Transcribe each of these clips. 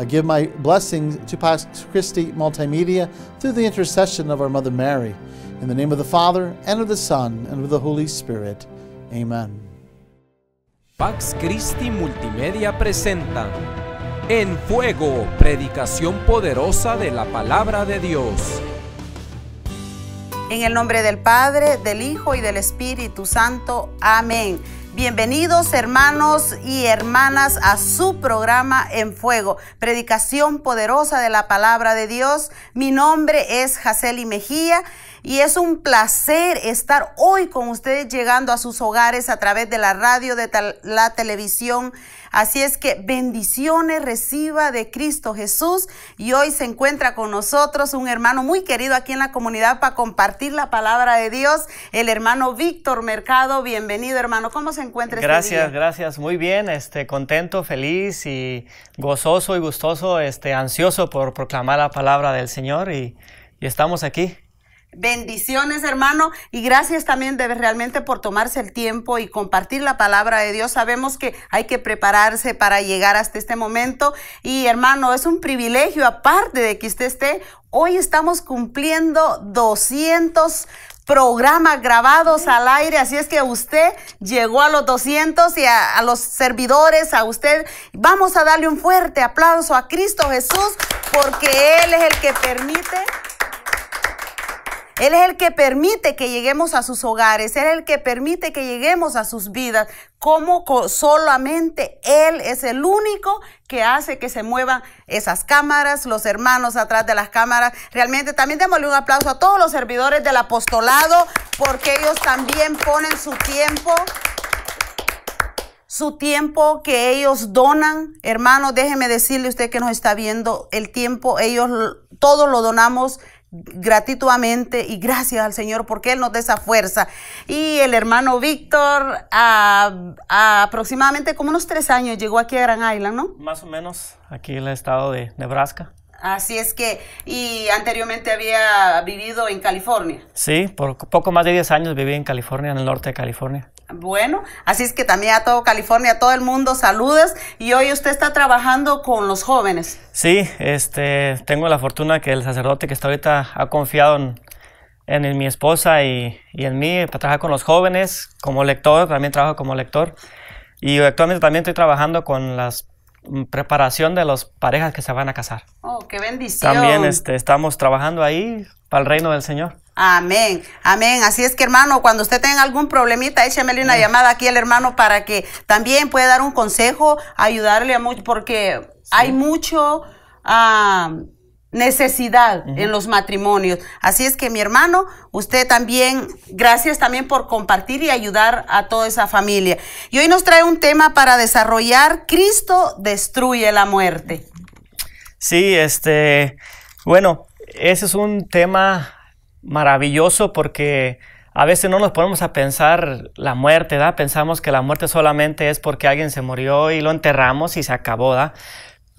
I give my blessings to Pax Christi Multimedia through the intercession of our Mother Mary. In the name of the Father, and of the Son, and of the Holy Spirit. Amen. Pax Christi Multimedia presenta En Fuego, predicación poderosa de la palabra de Dios. En el nombre del Padre, del Hijo y del Espíritu Santo. Amén. Bienvenidos hermanos y hermanas a su programa En Fuego, predicación poderosa de la palabra de Dios. Mi nombre es Jaceli Mejía y es un placer estar hoy con ustedes llegando a sus hogares a través de la radio, de la televisión. Así es que bendiciones reciba de Cristo Jesús. Y hoy se encuentra con nosotros un hermano muy querido aquí en la comunidad para compartir la palabra de Dios, el hermano Víctor Mercado. Bienvenido, hermano. ¿Cómo se encuentra? Este gracias, este gracias. Muy bien, este, contento, feliz y gozoso y gustoso, este, ansioso por proclamar la palabra del Señor y, y estamos aquí. Bendiciones, hermano, y gracias también de realmente por tomarse el tiempo y compartir la palabra de Dios. Sabemos que hay que prepararse para llegar hasta este momento y, hermano, es un privilegio aparte de que usted esté. Hoy estamos cumpliendo 200 programas grabados al aire, así es que usted llegó a los 200 y a, a, los servidores, a usted, vamos a darle un fuerte aplauso a Cristo Jesús porque Él es el que permite él es el que permite que lleguemos a sus hogares, Él es el que permite que lleguemos a sus vidas, como solamente Él es el único que hace que se muevan esas cámaras, los hermanos atrás de las cámaras. Realmente también démosle un aplauso a todos los servidores del apostolado, porque ellos también ponen su tiempo su tiempo que ellos donan. Hermano, déjeme decirle usted que nos está viendo, el tiempo ellos todos lo donamos gratituamente y gracias al Señor porque Él nos da esa fuerza. Y el hermano Víctor, a, aproximadamente como unos tres años, llegó aquí a Gran Island, ¿no? Más o menos, aquí en el estado de Nebraska. Así es que, y anteriormente había vivido en California. Sí, por poco más de 10 años viví en California, en el norte de California. Bueno, así es que también a todo California, a todo el mundo, saludos. Y hoy usted está trabajando con los jóvenes. Sí, este, tengo la fortuna que el sacerdote que está ahorita ha confiado en, mi esposa y, y, en mí para trabajar con los jóvenes como lector, también trabajo como lector. Y actualmente también estoy trabajando con las Mm, preparación de las parejas que se van a casar. Oh, qué bendición. También este, estamos trabajando ahí para el reino del Señor. Amén, amén. Así es que hermano, cuando usted tenga algún problemita, échemele una llamada aquí al hermano para que también pueda dar un consejo, ayudarle a mucho, porque hay mucho... Ah, necesidad en los matrimonios. Así es que mi hermano, usted también, gracias también por compartir y ayudar a toda esa familia. Y hoy nos trae un tema para desarrollar, Cristo destruye la muerte. Sí, este, bueno, ese es un tema maravilloso porque a veces no nos ponemos a pensar la muerte, ¿da? Pensamos que la muerte solamente es porque alguien se murió y lo enterramos y se acabó, ¿da?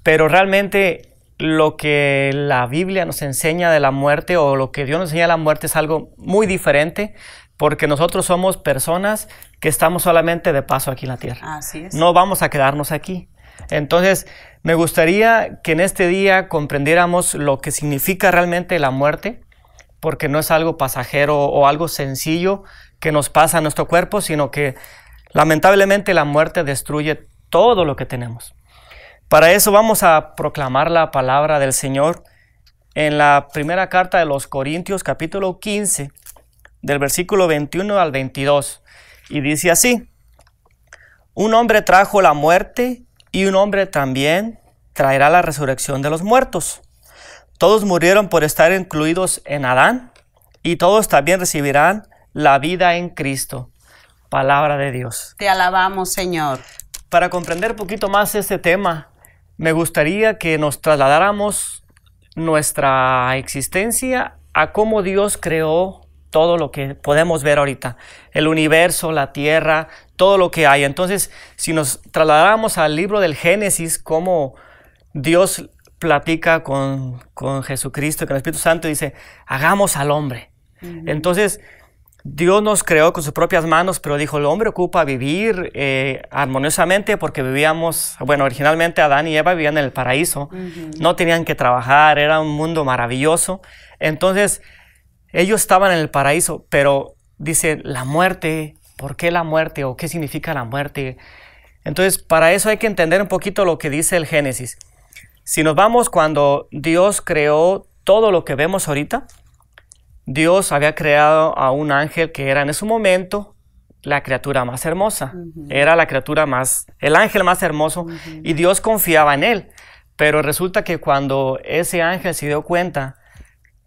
Pero realmente lo que la Biblia nos enseña de la muerte o lo que Dios nos enseña de la muerte es algo muy diferente porque nosotros somos personas que estamos solamente de paso aquí en la tierra. No vamos a quedarnos aquí. Entonces, me gustaría que en este día comprendiéramos lo que significa realmente la muerte, porque no es algo pasajero o algo sencillo que nos pasa a nuestro cuerpo, sino que lamentablemente la muerte destruye todo lo que tenemos. Para eso vamos a proclamar la palabra del Señor en la primera carta de los Corintios capítulo 15, del versículo 21 al 22. Y dice así, un hombre trajo la muerte y un hombre también traerá la resurrección de los muertos. Todos murieron por estar incluidos en Adán y todos también recibirán la vida en Cristo. Palabra de Dios. Te alabamos, Señor. Para comprender un poquito más este tema, me gustaría que nos trasladáramos nuestra existencia a cómo Dios creó todo lo que podemos ver ahorita, el universo, la tierra, todo lo que hay. Entonces, si nos trasladáramos al libro del Génesis, cómo Dios platica con, con Jesucristo y con el Espíritu Santo, dice, hagamos al hombre. Entonces, Dios nos creó con sus propias manos, pero dijo, el hombre ocupa vivir eh, armoniosamente porque vivíamos, bueno, originalmente Adán y Eva vivían en el paraíso, no tenían que trabajar, era un mundo maravilloso. Entonces, ellos estaban en el paraíso, pero dice, la muerte, ¿por qué la muerte o qué significa la muerte? Entonces, para eso hay que entender un poquito lo que dice el Génesis. Si nos vamos cuando Dios creó todo lo que vemos ahorita, Dios había creado a un ángel que era en ese momento la criatura más hermosa. Era la criatura más, el ángel más hermoso y Dios confiaba en él. Pero resulta que cuando ese ángel se dio cuenta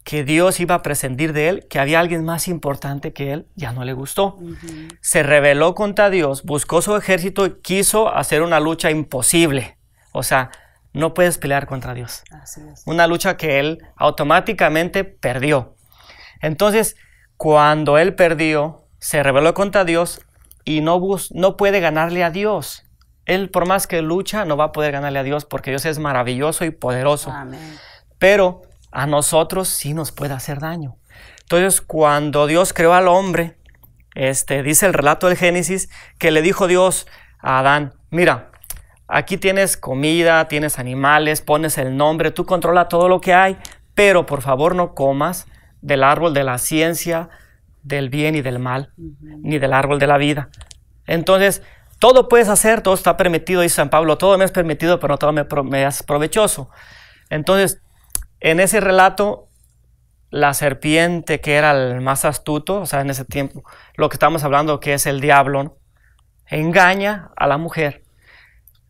que Dios iba a prescindir de él, que había alguien más importante que él, ya no le gustó. Se rebeló contra Dios, buscó su ejército y quiso hacer una lucha imposible. O sea, no puedes pelear contra Dios. Una lucha que él automáticamente perdió. Entonces, cuando él perdió, se rebeló contra Dios y no, no puede ganarle a Dios. Él, por más que lucha, no va a poder ganarle a Dios porque Dios es maravilloso y poderoso. Pero a nosotros sí nos puede hacer daño. Entonces, cuando Dios creó al hombre, este, dice el relato del Génesis que le dijo Dios a Adán, mira, aquí tienes comida, tienes animales, pones el nombre, tú controlas todo lo que hay, pero por favor no comas del árbol de la ciencia del bien y del mal, ni del árbol de la vida. Entonces, todo puedes hacer, todo está permitido, dice San Pablo, todo me es permitido, pero no todo me, es provechoso. Entonces, en ese relato, la serpiente que era el más astuto, o sea, en ese tiempo, lo que estamos hablando que es el diablo, engaña a la mujer.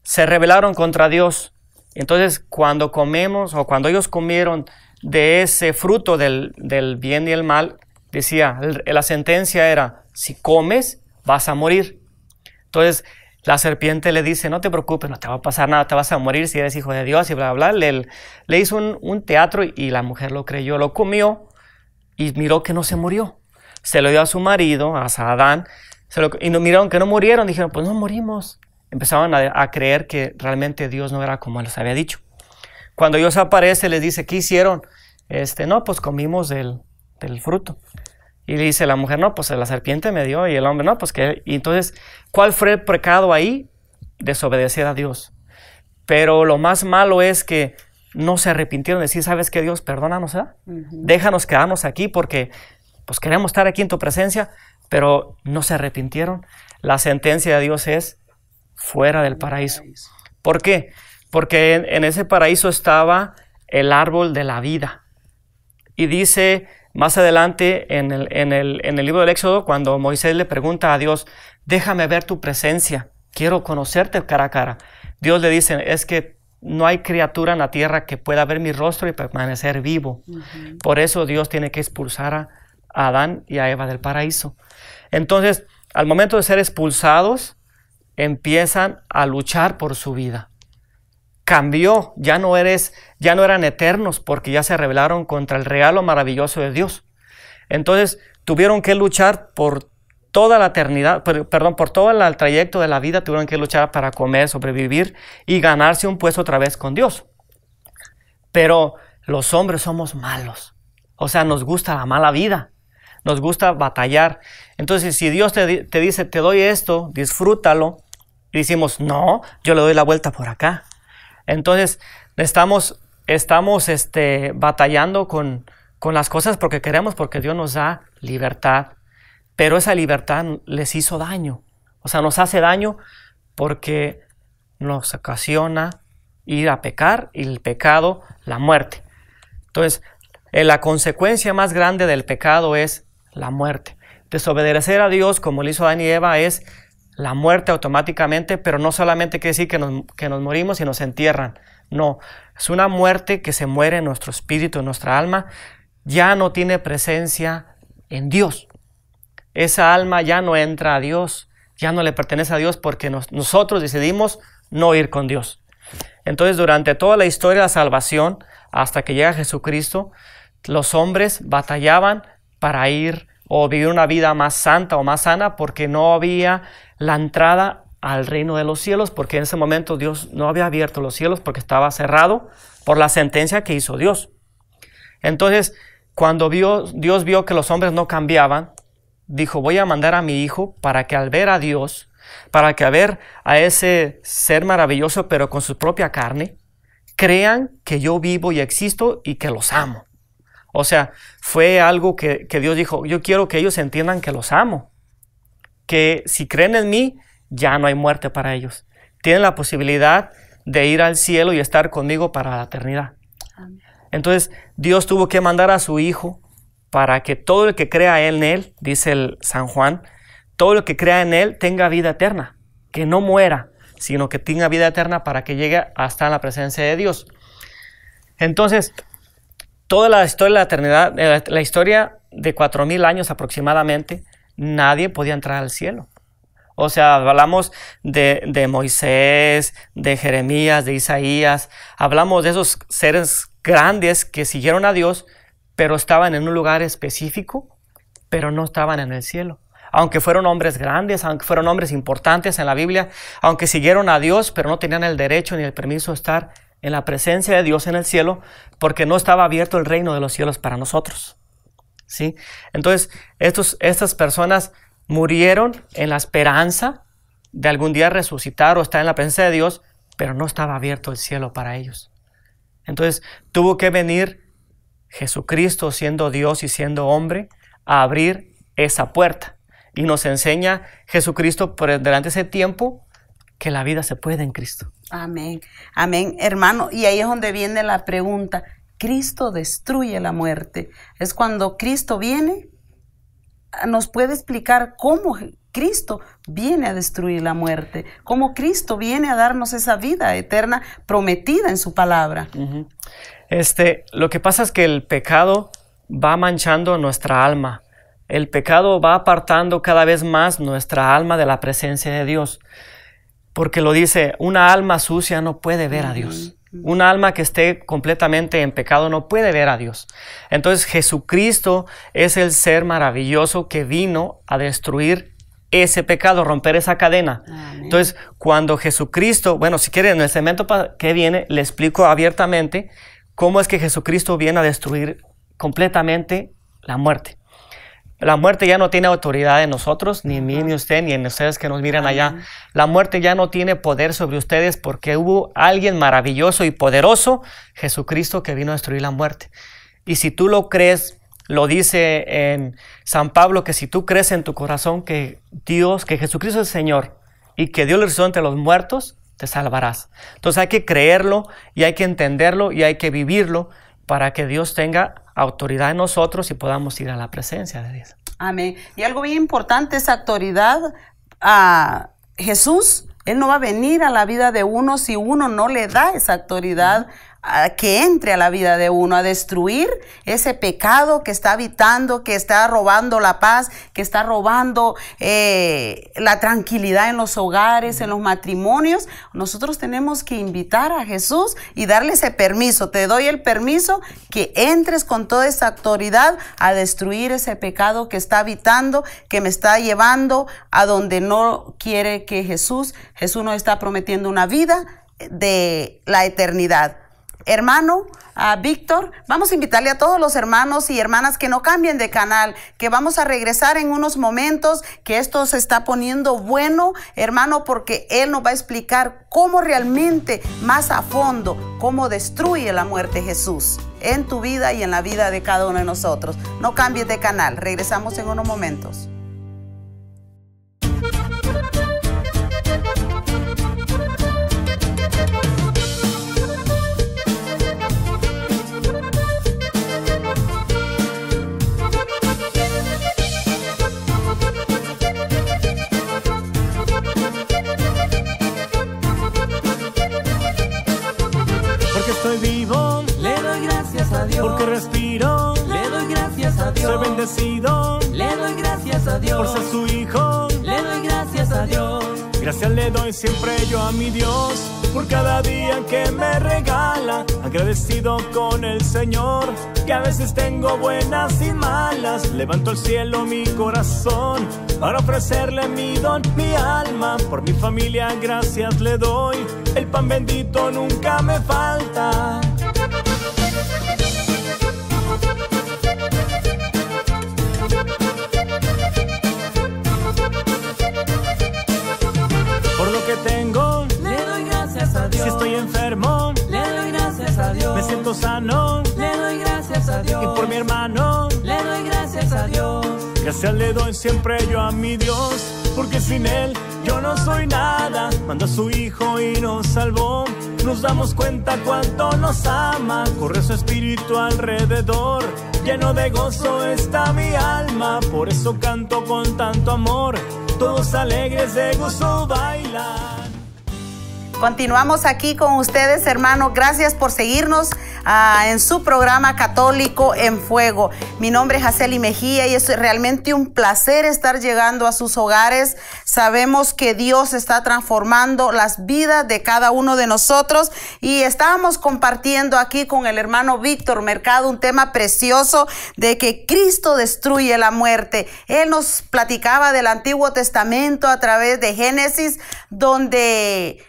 Se rebelaron contra Dios. Entonces, cuando comemos o cuando ellos comieron de ese fruto del, bien y el mal, decía, la sentencia era, si comes, vas a morir. Entonces, la serpiente le dice, no te preocupes, no te va a pasar nada, te vas a morir si eres hijo de Dios y bla, bla, bla. Le, hizo un, teatro y la mujer lo creyó, lo comió y miró que no se murió. Se lo dio a su marido, a Adán, y no, miraron que no murieron, dijeron, pues no morimos. Empezaban a, a creer que realmente Dios no era como les había dicho. Cuando Dios aparece, les dice, ¿qué hicieron? Este, no, pues comimos del, fruto. Y le dice la mujer, no, pues la serpiente me dio. Y el hombre, no, pues que... Y entonces, ¿cuál fue el pecado ahí? Desobedecer a Dios. Pero lo más malo es que no se arrepintieron decir, ¿sabes qué, Dios? Perdónanos, ¿eh? Déjanos quedarnos aquí porque pues queremos estar aquí en tu presencia, pero no se arrepintieron. La sentencia de Dios es fuera del paraíso. ¿Por qué? porque en, ese paraíso estaba el árbol de la vida. Y dice más adelante en el, libro del Éxodo, cuando Moisés le pregunta a Dios, déjame ver tu presencia, quiero conocerte cara a cara. Dios le dice, es que no hay criatura en la tierra que pueda ver mi rostro y permanecer vivo. Por eso Dios tiene que expulsar a Adán y a Eva del paraíso. Entonces, al momento de ser expulsados, empiezan a luchar por su vida cambió, ya no eres, ya no eran eternos porque ya se rebelaron contra el regalo maravilloso de Dios. Entonces, tuvieron que luchar por toda la eternidad, perdón, por todo el trayecto de la vida tuvieron que luchar para comer, sobrevivir y ganarse un puesto otra vez con Dios. Pero los hombres somos malos. O sea, nos gusta la mala vida. Nos gusta batallar. Entonces, si Dios te, dice, te doy esto, disfrútalo, decimos, no, yo le doy la vuelta por acá. Entonces, estamos, estamos este, batallando con, las cosas porque queremos, porque Dios nos da libertad, pero esa libertad les hizo daño. O sea, nos hace daño porque nos ocasiona ir a pecar y el pecado, la muerte. Entonces, eh, la consecuencia más grande del pecado es la muerte. Desobedecer a Dios, como le hizo a Adán y Eva, es la muerte automáticamente, pero no solamente quiere decir que nos, que nos morimos y nos entierran. No, es una muerte que se muere en nuestro espíritu, en nuestra alma, ya no tiene presencia en Dios. Esa alma ya no entra a Dios, ya no le pertenece a Dios porque nosotros decidimos no ir con Dios. Entonces, durante toda la historia de la salvación, hasta que llega Jesucristo, los hombres batallaban para ir o vivir una vida más santa o más sana porque no había la entrada al reino de los cielos, porque en ese momento Dios no había abierto los cielos porque estaba cerrado por la sentencia que hizo Dios. Entonces, cuando vio, Dios vio que los hombres no cambiaban, dijo, voy a mandar a mi hijo para que al ver a Dios, para que al ver a ese ser maravilloso, pero con su propia carne, crean que yo vivo y existo y que los amo. O sea, fue algo que, que Dios dijo, yo quiero que ellos entiendan que los amo que si creen en mí, ya no hay muerte para ellos. Tienen la posibilidad de ir al cielo y estar conmigo para la eternidad. Entonces, Dios tuvo que mandar a su Hijo para que todo el que crea en Él, dice el San Juan, todo el que crea en Él tenga vida eterna, que no muera, sino que tenga vida eterna para que llegue hasta la presencia de Dios. Entonces, toda la historia de la eternidad, eh, la historia de 4.000 años aproximadamente, nadie podía entrar al cielo. O sea, hablamos de, Moisés, de Jeremías, de Isaías, hablamos de esos seres grandes que siguieron a Dios, pero estaban en un lugar específico, pero no estaban en el cielo. Aunque fueron hombres grandes, aunque fueron hombres importantes en la Biblia, aunque siguieron a Dios, pero no tenían el derecho ni el permiso de estar en la presencia de Dios en el cielo, porque no estaba abierto el reino de los cielos para nosotros. ¿sí? Entonces, estos, estas personas murieron en la esperanza de algún día resucitar o estar en la presencia de Dios, pero no estaba abierto el cielo para ellos. Entonces, tuvo que venir Jesucristo siendo Dios y siendo hombre a abrir esa puerta. Y nos enseña Jesucristo durante ese tiempo que la vida se puede en Cristo. Amén, amén, hermano. Y ahí es donde viene la pregunta, Cristo destruye la muerte. Es cuando Cristo viene, nos puede explicar cómo Cristo viene a destruir la muerte, cómo Cristo viene a darnos esa vida eterna prometida en su palabra. Este, lo que pasa es que el pecado va manchando nuestra alma. El pecado va apartando cada vez más nuestra alma de la presencia de Dios. Porque lo dice, una alma sucia no puede ver a Dios. Un alma que esté completamente en pecado no puede ver a Dios. Entonces Jesucristo es el ser maravilloso que vino a destruir ese pecado, romper esa cadena. Entonces, cuando Jesucristo, bueno, si quieren, en el cemento que viene le explico abiertamente cómo es que Jesucristo viene a destruir completamente la muerte. La muerte ya no tiene autoridad en nosotros, ni en mí, ni usted, ni en ustedes que nos miran allá. La muerte ya no tiene poder sobre ustedes porque hubo alguien maravilloso y poderoso, Jesucristo, que vino a destruir la muerte. Y si tú lo crees, lo dice en San Pablo, que si tú crees en tu corazón que Dios, que Jesucristo es el Señor y que Dios le resucitó entre los muertos, te salvarás. Entonces hay que creerlo y hay que entenderlo y hay que vivirlo para que Dios tenga autoridad en nosotros y podamos ir a la presencia de Dios. Amén. Y algo bien importante, la autoridad a ah, Jesús, Él no va a venir a la vida de uno si uno no le da esa autoridad que entre a la vida de uno, a destruir ese pecado que está habitando, que está robando la paz, que está robando eh, la tranquilidad en los hogares, en los matrimonios. Nosotros tenemos que invitar a Jesús y darle ese permiso. Te doy el permiso que entres con toda esa autoridad a destruir ese pecado que está habitando, que me está llevando a donde no quiere que Jesús, Jesús nos está prometiendo una vida de la eternidad hermano, a Víctor. Vamos a invitarle a todos los hermanos y hermanas que no cambien de canal, que vamos a regresar en unos momentos, que esto se está poniendo bueno, hermano, porque Él nos va a explicar cómo realmente, más a fondo, cómo destruye la muerte Jesús en tu vida y en la vida de cada uno de nosotros. No cambies de canal, regresamos en unos momentos. Le doy gracias a Dios por ser su hijo. Le doy gracias a Dios. Gracias le doy siempre yo a mi Dios por cada día que me regala. Agradecido con el Señor, que a veces tengo buenas y malas. Levanto al cielo mi corazón para ofrecerle mi don, mi alma. Por mi familia gracias le doy, el pan bendito nunca me falta. si estoy enfermo, le doy gracias a Dios. Me siento sano, le doy gracias a Dios. Y por mi hermano, le doy gracias a Dios. Gracias le doy siempre yo a mi Dios, porque sin Él yo no soy nada. Manda a su Hijo y nos salvó. Nos damos cuenta cuánto nos ama. Corre su espíritu alrededor. Lleno de gozo está mi alma. Por eso canto con tanto amor. Todos alegres de gozo bailan. Continuamos aquí con ustedes, hermano. Gracias por seguirnos ah, en su programa Católico en Fuego. Mi nombre es Jaceli Mejía y es realmente un placer estar llegando a sus hogares. Sabemos que Dios está transformando las vidas de cada uno de nosotros y estábamos compartiendo aquí con el hermano Víctor Mercado un tema precioso de que Cristo destruye la muerte. Él nos platicaba del Antiguo Testamento a través de Génesis, donde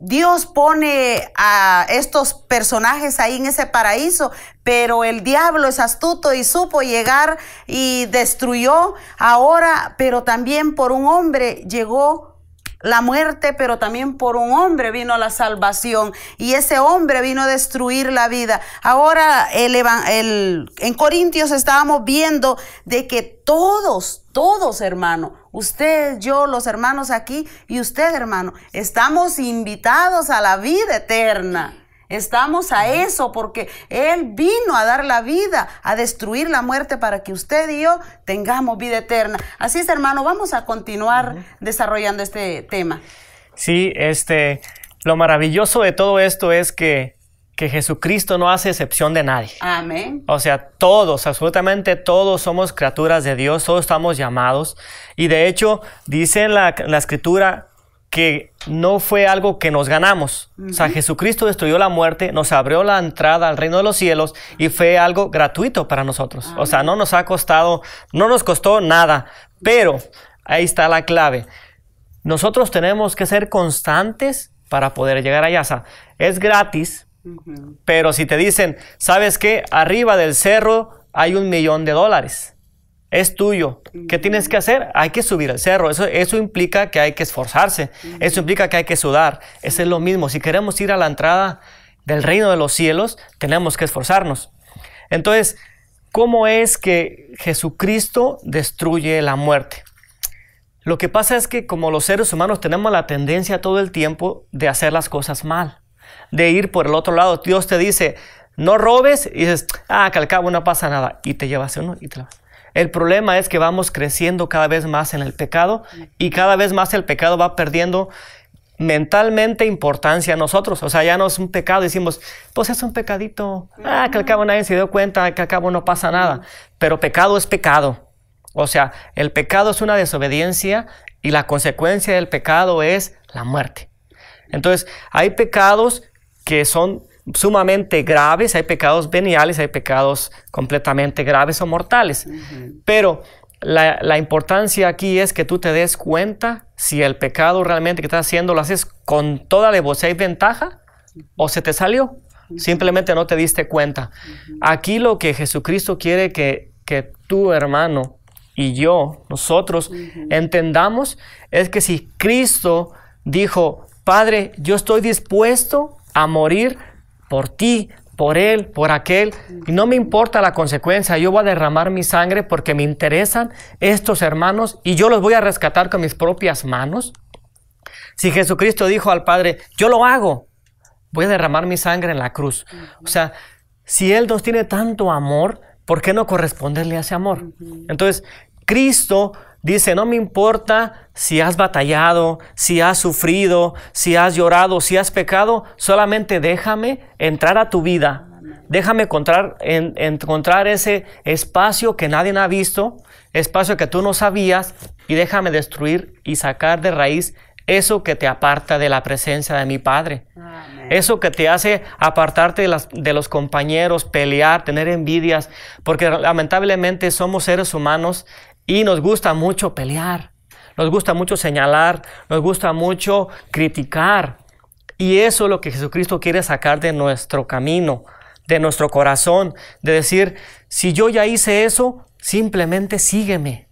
Dios pone a estos personajes ahí en ese paraíso, pero el diablo es astuto y supo llegar y destruyó ahora, pero también por un hombre llegó la muerte, pero también por un hombre vino la salvación y ese hombre vino a destruir la vida. Ahora el, en Corintios estábamos viendo de que todos, todos hermano, usted, yo, los hermanos aquí y usted hermano, estamos invitados a la vida eterna. Estamos a eso porque Él vino a dar la vida, a destruir la muerte para que usted y yo tengamos vida eterna. Así es, hermano, vamos a continuar desarrollando este tema. Sí, este, lo maravilloso de todo esto es que, Jesucristo no hace excepción de nadie. Amén. O sea, todos, absolutamente todos somos criaturas de Dios, todos estamos llamados. Y de hecho, dice la, la escritura que no fue algo que nos ganamos. O sea, Jesucristo destruyó la muerte, nos abrió la entrada al reino de los cielos y fue algo gratuito para nosotros. O sea, no nos ha costado, no nos costó nada. Pero ahí está la clave. Nosotros tenemos que ser constantes para poder llegar allá. O es gratis, pero si te dicen, ¿sabes qué? Arriba del cerro hay un millón de dólares es tuyo. ¿Qué tienes que hacer? Hay que subir al cerro. Eso, eso implica que hay que esforzarse. Eso implica que hay que sudar. Eso es lo mismo. Si queremos ir a la entrada del reino de los cielos, tenemos que esforzarnos. Entonces, ¿cómo es que Jesucristo destruye la muerte? Lo que pasa es que como los seres humanos tenemos la tendencia todo el tiempo de hacer las cosas mal, de ir por el otro lado. Dios te dice, no robes y dices, ah, que al cabo no pasa nada. Y te llevas uno y te la vas. El problema es que vamos creciendo cada vez más en el pecado y cada vez más el pecado va perdiendo mentalmente importancia a nosotros. O sea, ya no es un pecado, decimos, pues es un pecadito. Ah, que al cabo nadie se dio cuenta, que al cabo no pasa nada. Pero pecado es pecado. O sea, el pecado es una desobediencia y la consecuencia del pecado es la muerte. Entonces, hay pecados que son sumamente graves, hay pecados veniales, hay pecados completamente graves o mortales. Pero la, importancia aquí es que tú te des cuenta si el pecado realmente que estás haciendo lo haces con toda voz. y ventaja o se te salió. Simplemente no te diste cuenta. Aquí lo que Jesucristo quiere que, que tu hermano y yo, nosotros, entendamos es que si Cristo dijo, Padre, yo estoy dispuesto a morir por ti, por él, por aquel. Y no me importa la consecuencia, yo voy a derramar mi sangre porque me interesan estos hermanos y yo los voy a rescatar con mis propias manos. Si Jesucristo dijo al Padre, yo lo hago, voy a derramar mi sangre en la cruz. O sea, si Él nos tiene tanto amor, ¿por qué no corresponderle a ese amor? Entonces, Cristo Dice, no me importa si has batallado, si has sufrido, si has llorado, si has pecado, solamente déjame entrar a tu vida. Déjame encontrar, encontrar ese espacio que nadie ha visto, espacio que tú no sabías, y déjame destruir y sacar de raíz eso que te aparta de la presencia de mi Padre. Eso que te hace apartarte de, los compañeros, pelear, tener envidias, porque lamentablemente somos seres humanos y nos gusta mucho pelear, nos gusta mucho señalar, nos gusta mucho criticar. Y eso es lo que Jesucristo quiere sacar de nuestro camino, de nuestro corazón, de decir, si yo ya hice eso, simplemente sígueme.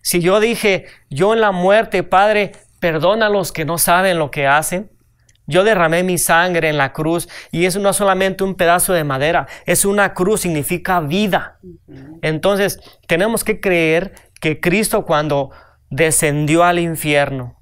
Si yo dije, yo en la muerte, Padre, perdona a los que no saben lo que hacen. Yo derramé mi sangre en la cruz y eso no es solamente un pedazo de madera, es una cruz, significa vida. Entonces, tenemos que creer que Cristo cuando descendió al infierno,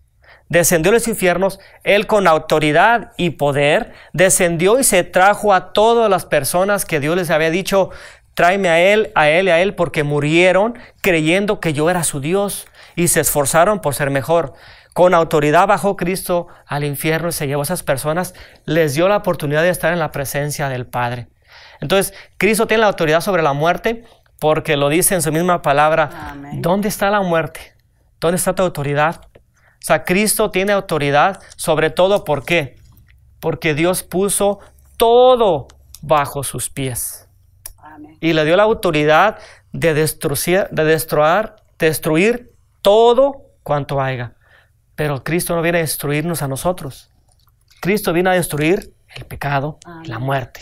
descendió a los infiernos, Él con autoridad y poder descendió y se trajo a todas las personas que Dios les había dicho, tráeme a Él, a Él y a Él, porque murieron creyendo que yo era su Dios y se esforzaron por ser mejor. Con autoridad bajó Cristo al infierno y se llevó a esas personas, les dio la oportunidad de estar en la presencia del Padre. Entonces, Cristo tiene la autoridad sobre la muerte porque lo dice en su misma palabra, ¿dónde está la muerte? ¿Dónde está tu autoridad? O sea, Cristo tiene autoridad sobre todo, ¿por qué? Porque Dios puso todo bajo sus pies. Y le dio la autoridad de, destruir, de destruir todo cuanto haya. Pero Cristo no viene a destruirnos a nosotros. Cristo viene a destruir el pecado, la muerte.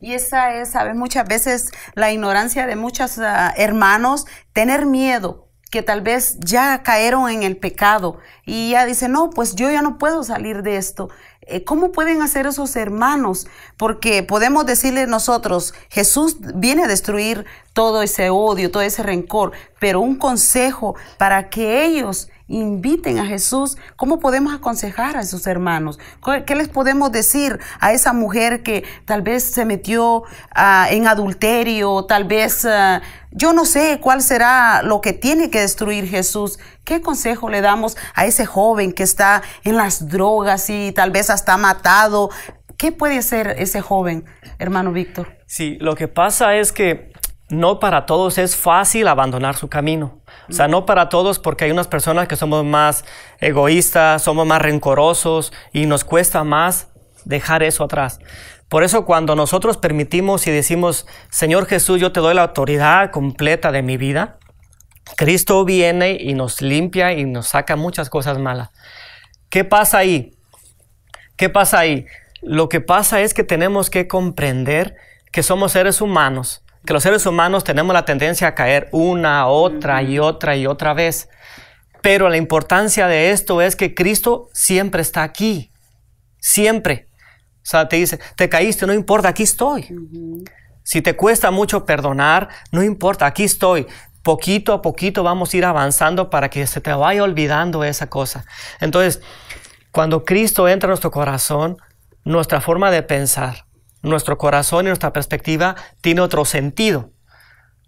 Y esa es, ¿sabes? Muchas veces la ignorancia de muchos ah, hermanos, tener miedo, que tal vez ya cayeron en el pecado y ya dice, no, pues yo ya no puedo salir de esto. Eh, ¿Cómo pueden hacer esos hermanos? Porque podemos decirle nosotros, Jesús viene a destruir todo ese odio, todo ese rencor, pero un consejo para que ellos inviten a Jesús, ¿cómo podemos aconsejar a esos hermanos? ¿Qué les podemos decir a esa mujer que tal vez se metió ah, en adulterio, tal vez, ah, yo no sé cuál será lo que tiene que destruir Jesús ¿Qué consejo le damos a ese joven que está en las drogas y tal vez hasta matado? ¿Qué puede hacer ese joven, hermano Víctor? Sí, lo que pasa es que no para todos es fácil abandonar su camino. O sea, no para todos porque hay unas personas que somos más egoístas, somos más rencorosos y nos cuesta más dejar eso atrás. Por eso cuando nosotros permitimos y decimos, Señor Jesús, yo te doy la autoridad completa de mi vida, Cristo viene y nos limpia y nos saca muchas cosas malas. ¿Qué pasa ahí? ¿Qué pasa ahí? Lo que pasa es que tenemos que comprender que somos seres humanos, que los seres humanos tenemos la tendencia a caer una, otra y otra y otra vez. Pero la importancia de esto es que Cristo siempre está aquí, siempre. O sea, te dice, te caíste, no importa, aquí estoy. Si te cuesta mucho perdonar, no importa, aquí estoy poquito a poquito vamos a ir avanzando para que se te vaya olvidando esa cosa. Entonces, cuando Cristo entra en nuestro corazón, nuestra forma de pensar, nuestro corazón y nuestra perspectiva tiene otro sentido.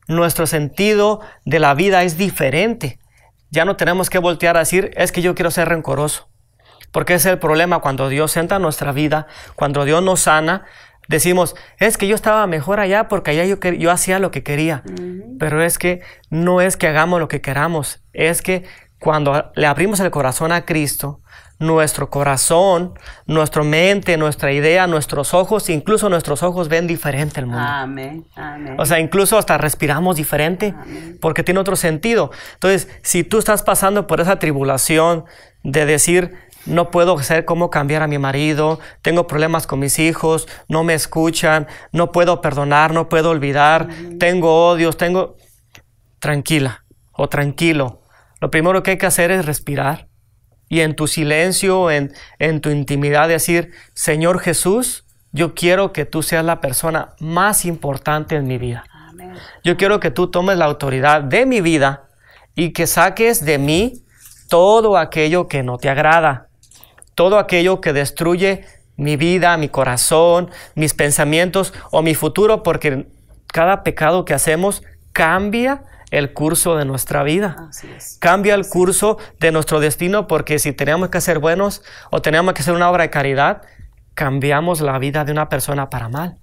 Nuestro sentido de la vida es diferente. Ya no tenemos que voltear a decir, es que yo quiero ser rencoroso. Porque es el problema cuando Dios entra en nuestra vida, cuando Dios nos sana, Decimos, es que yo estaba mejor allá porque allá yo, yo hacía lo que quería. Pero es que no es que hagamos lo que queramos, es que cuando le abrimos el corazón a Cristo, nuestro corazón, nuestra mente, nuestra idea, nuestros ojos, incluso nuestros ojos ven diferente el mundo. Amén, O sea, incluso hasta respiramos diferente porque tiene otro sentido. Entonces, si tú estás pasando por esa tribulación de decir, no puedo hacer cómo cambiar a mi marido, tengo problemas con mis hijos, no me escuchan, no puedo perdonar, no puedo olvidar, tengo odios, tengo... Tranquila o tranquilo. Lo primero que hay que hacer es respirar y en tu silencio, en, en tu intimidad decir, Señor Jesús, yo quiero que tú seas la persona más importante en mi vida. Yo quiero que tú tomes la autoridad de mi vida y que saques de mí todo aquello que no te agrada, todo aquello que destruye mi vida, mi corazón, mis pensamientos o mi futuro, porque cada pecado que hacemos cambia el curso de nuestra vida. Cambia el curso de nuestro destino porque si tenemos que ser buenos o tenemos que hacer una obra de caridad, cambiamos la vida de una persona para mal.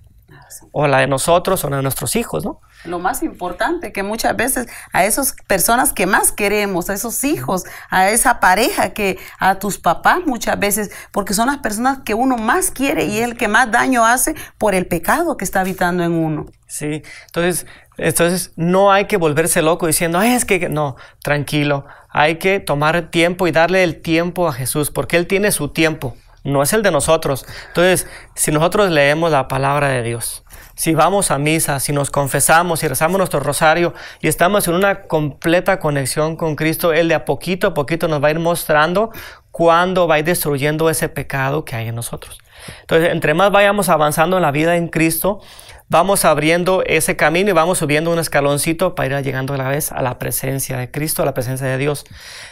O la de nosotros o la de nuestros hijos, ¿no? lo más importante, que muchas veces a esas personas que más queremos, a esos hijos, a esa pareja que a tus papás muchas veces, porque son las personas que uno más quiere y es el que más daño hace por el pecado que está habitando en uno. Sí, entonces, entonces no hay que volverse loco diciendo, Ay, es que no, tranquilo, hay que tomar tiempo y darle el tiempo a Jesús, porque Él tiene su tiempo, no es el de nosotros. Entonces, si nosotros leemos la palabra de Dios, si vamos a misa, si nos confesamos, si rezamos nuestro rosario y estamos en una completa conexión con Cristo, Él de a poquito a poquito nos va a ir mostrando cuándo va a ir destruyendo ese pecado que hay en nosotros. Entonces, entre más vayamos avanzando en la vida en Cristo, vamos abriendo ese camino y vamos subiendo un escaloncito para ir llegando a la vez a la presencia de Cristo, a la presencia de Dios.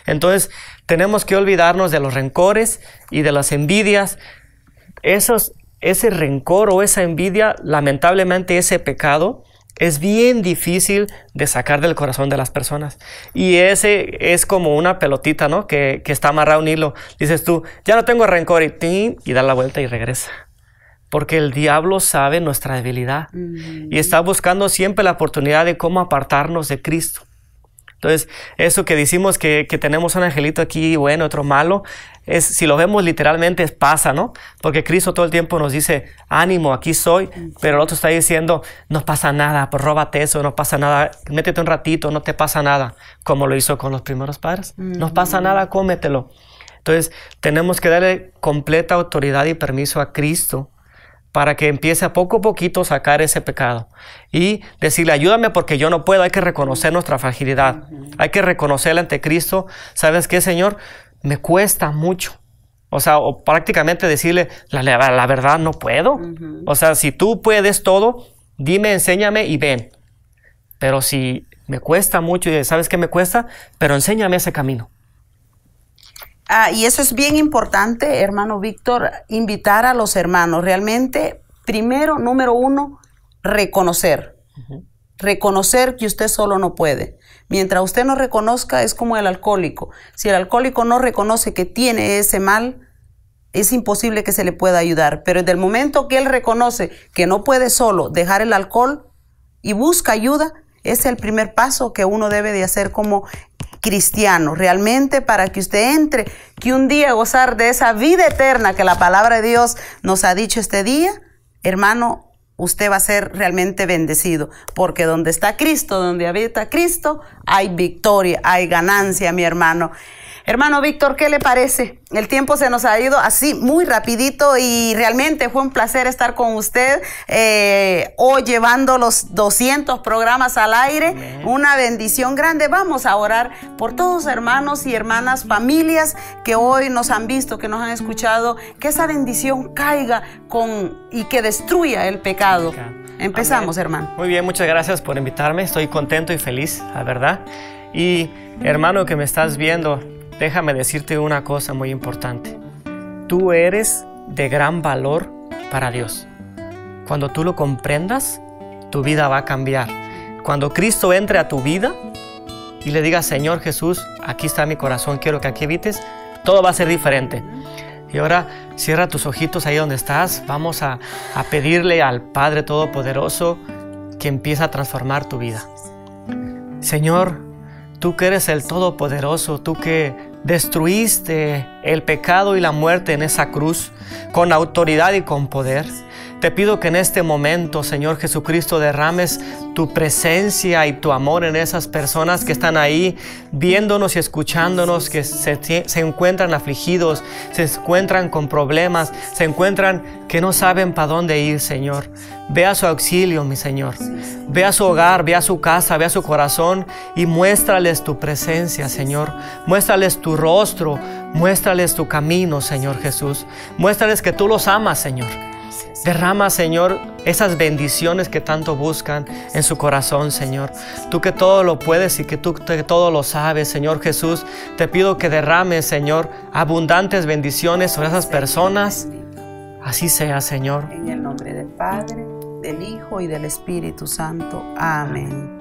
Entonces, tenemos que olvidarnos de los rencores y de las envidias. Esos, ese rencor o esa envidia, lamentablemente ese pecado, es bien difícil de sacar del corazón de las personas. Y ese es como una pelotita, ¿no? Que, que está amarrado un hilo. Dices tú, ya no tengo rencor y, y da la vuelta y regresa. Porque el diablo sabe nuestra debilidad y está buscando siempre la oportunidad de cómo apartarnos de Cristo. Entonces, eso que decimos que, tenemos un angelito aquí bueno, otro malo, es, si lo vemos literalmente pasa, ¿no? Porque Cristo todo el tiempo nos dice, ánimo, aquí soy, pero el otro está diciendo, no pasa nada, pues róbate eso, no pasa nada, métete un ratito, no te pasa nada, como lo hizo con los primeros padres. No pasa nada, cómetelo. Entonces, tenemos que darle completa autoridad y permiso a Cristo para que empiece a poco a poquito sacar ese pecado y decirle, ayúdame porque yo no puedo, hay que reconocer nuestra fragilidad, hay que reconocer ante Cristo, ¿sabes qué, Señor? Me cuesta mucho. O sea, prácticamente decirle, la, la, verdad no puedo. O sea, si tú puedes todo, dime, enséñame y ven. Pero si me cuesta mucho y sabes que me cuesta, pero enséñame ese camino. Ah, y eso es bien importante, hermano Víctor, invitar a los hermanos. Realmente, primero, número uno, reconocer. Reconocer que usted solo no puede. Mientras usted no reconozca, es como el alcohólico. Si el alcohólico no reconoce que tiene ese mal, es imposible que se le pueda ayudar. Pero desde el momento que él reconoce que no puede solo dejar el alcohol y busca ayuda, es el primer paso que uno debe de hacer como cristiano, realmente para que usted entre, que un día gozar de esa vida eterna que la palabra de Dios nos ha dicho este día, hermano, usted va a ser realmente bendecido, porque donde está Cristo, donde habita Cristo, hay victoria, hay ganancia, mi hermano. Hermano Víctor, ¿qué le parece? El tiempo se nos ha ido así muy rapidito y realmente fue un placer estar con usted eh, hoy llevando los 200 programas al aire. Una bendición grande. Vamos a orar por todos hermanos y hermanas, familias que hoy nos han visto, que nos han escuchado. Que esa bendición caiga con y que destruya el pecado. Empezamos, hermano. Muy bien, muchas gracias por invitarme. Estoy contento y feliz, la verdad. Y hermano que me estás viendo, déjame decirte una cosa muy importante. Tú eres de gran valor para Dios. Cuando tú lo comprendas, tu vida va a cambiar. Cuando Cristo entre a tu vida y le diga, Señor Jesús, aquí está mi corazón, quiero que aquí evites todo va a ser diferente. Y ahora cierra tus ojitos ahí donde estás. Vamos a, a pedirle al Padre Todopoderoso que empiece a transformar tu vida. Señor, tú que eres el Todopoderoso, tú que Destruiste el pecado y la muerte en esa cruz con autoridad y con poder. Te pido que en este momento, Señor Jesucristo, derrames tu presencia y tu amor en esas personas que están ahí viéndonos y escuchándonos, que se, encuentran afligidos, se encuentran con problemas, se encuentran que no saben para dónde ir, Señor. Ve a su auxilio, mi Señor. Ve a su hogar, ve a su casa, ve a su corazón y muéstrales tu presencia, Señor. Muéstrales tu rostro, muéstrales tu camino, Señor Jesús. Muéstrales que tú los amas, Señor Derrama, Señor, esas bendiciones que tanto buscan en su corazón, Señor. Tú que todo lo puedes y que tú que todo lo sabes, Señor Jesús, te pido que derrame, Señor, abundantes bendiciones sobre esas personas. Así sea, Señor. En el nombre del Padre, del Hijo y del Espíritu Santo. Amén.